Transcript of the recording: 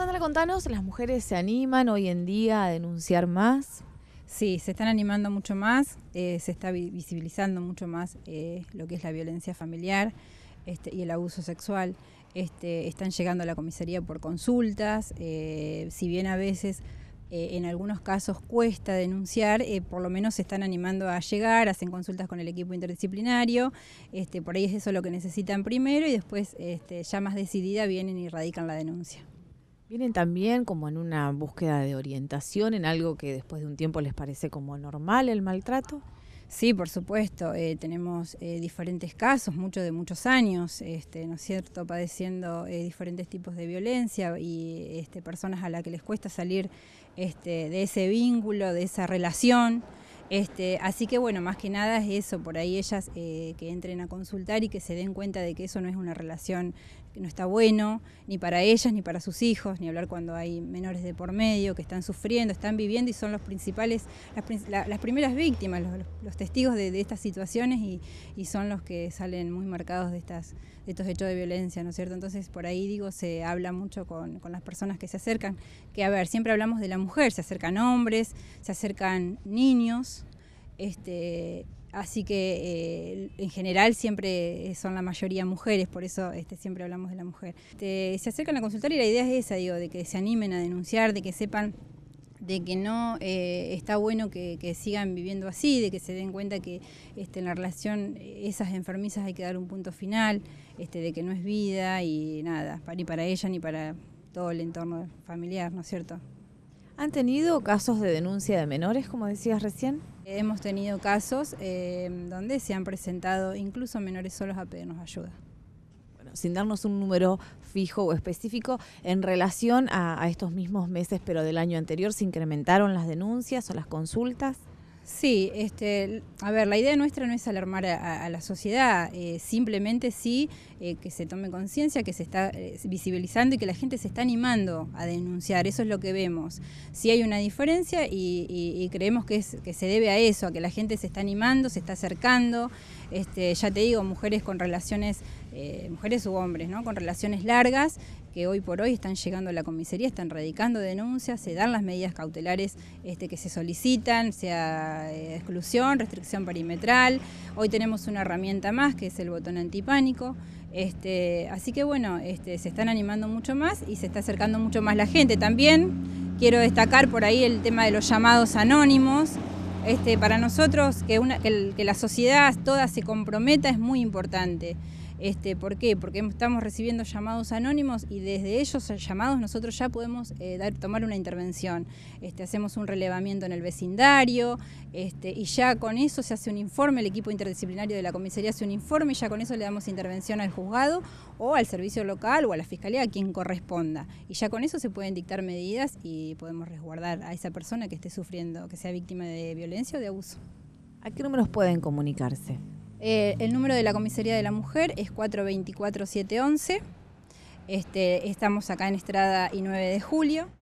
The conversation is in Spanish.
Sandra, contanos, ¿las mujeres se animan hoy en día a denunciar más? Sí, se están animando mucho más, eh, se está visibilizando mucho más eh, lo que es la violencia familiar este, y el abuso sexual. Este, están llegando a la comisaría por consultas, eh, si bien a veces en algunos casos cuesta denunciar, por lo menos se están animando a llegar, hacen consultas con el equipo interdisciplinario, este, por ahí es eso lo que necesitan primero y después este, ya más decidida vienen y radican la denuncia. Vienen también como en una búsqueda de orientación, en algo que después de un tiempo les parece como normal el maltrato. Sí, por supuesto, eh, tenemos eh, diferentes casos, muchos de muchos años, este, ¿no es cierto?, padeciendo eh, diferentes tipos de violencia y este, personas a las que les cuesta salir este, de ese vínculo, de esa relación. Este, así que bueno, más que nada es eso, por ahí ellas que entren a consultar y que se den cuenta de que eso no es una relación que no está bueno, ni para ellas, ni para sus hijos, ni hablar cuando hay menores de por medio que están sufriendo, están viviendo y son los principales, las, primeras víctimas, los, testigos de, estas situaciones y, son los que salen muy marcados de, estas, estos hechos de violencia, ¿no es cierto? Entonces, por ahí digo, se habla mucho con, con las personas que se acercan, que a ver, siempre hablamos de la mujer, se acercan hombres, se acercan niños, este, Así que eh, en general siempre son la mayoría mujeres, por eso este, siempre hablamos de la mujer. Este, se acercan a consultar y la idea es esa, digo, de que se animen a denunciar, de que sepan de que no eh, está bueno que, sigan viviendo así, de que se den cuenta que este, en la relación esas enfermizas hay que dar un punto final, de que no es vida y nada, ni para ella ni para todo el entorno familiar, ¿no es cierto? ¿Han tenido casos de denuncia de menores, como decías recién? Hemos tenido casos em, donde se han presentado incluso menores solos a pedirnos ayuda sin darnos un número fijo o específico, en relación a, estos mismos meses, pero del año anterior, ¿se incrementaron las denuncias o las consultas? Sí, este, a ver, la idea nuestra no es alarmar a, la sociedad, eh, simplemente sí eh, que se tome conciencia, que se está eh, visibilizando y que la gente se está animando a denunciar, eso es lo que vemos. Sí hay una diferencia y, creemos que, es, que se debe a eso, a que la gente se está animando, se está acercando, este, ya te digo, mujeres con relaciones eh, mujeres u hombres, ¿no? con relaciones largas que hoy por hoy están llegando a la comisaría, están radicando denuncias, se dan las medidas cautelares este, que se solicitan, sea eh, exclusión, restricción perimetral. Hoy tenemos una herramienta más que es el botón antipánico. Este, así que bueno, este, se están animando mucho más y se está acercando mucho más la gente. También quiero destacar por ahí el tema de los llamados anónimos. Este, para nosotros que, una, que la sociedad toda se comprometa es muy importante. Este, ¿Por qué? Porque estamos recibiendo llamados anónimos y desde ellos eh, llamados nosotros ya podemos eh, dar, tomar una intervención. Este, hacemos un relevamiento en el vecindario este, y ya con eso se hace un informe, el equipo interdisciplinario de la comisaría hace un informe y ya con eso le damos intervención al juzgado o al servicio local o a la fiscalía, a quien corresponda. Y ya con eso se pueden dictar medidas y podemos resguardar a esa persona que esté sufriendo, que sea víctima de violencia o de abuso. ¿A qué números pueden comunicarse? Eh, el número de la comisaría de la mujer es 424711, este, estamos acá en Estrada y 9 de julio.